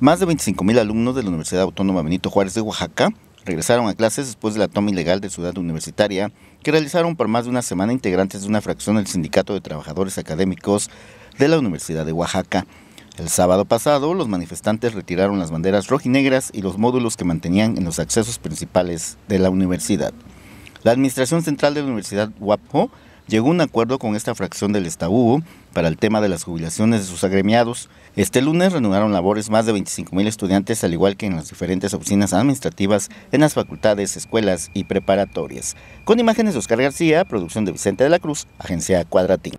Más de 25.000 alumnos de la Universidad Autónoma Benito Juárez de Oaxaca regresaron a clases después de la toma ilegal de Ciudad Universitaria, que realizaron por más de una semana integrantes de una fracción del Sindicato de Trabajadores Académicos de la Universidad de Oaxaca. El sábado pasado, los manifestantes retiraron las banderas rojinegras y los módulos que mantenían en los accesos principales de la universidad. La Administración Central de la Universidad UAPO llegó un acuerdo con esta fracción del Estabugo para el tema de las jubilaciones de sus agremiados. Este lunes reanudaron labores más de 25.000 estudiantes, al igual que en las diferentes oficinas administrativas en las facultades, escuelas y preparatorias. Con imágenes de Oscar García, producción de Vicente de la Cruz, Agencia Cuadratín.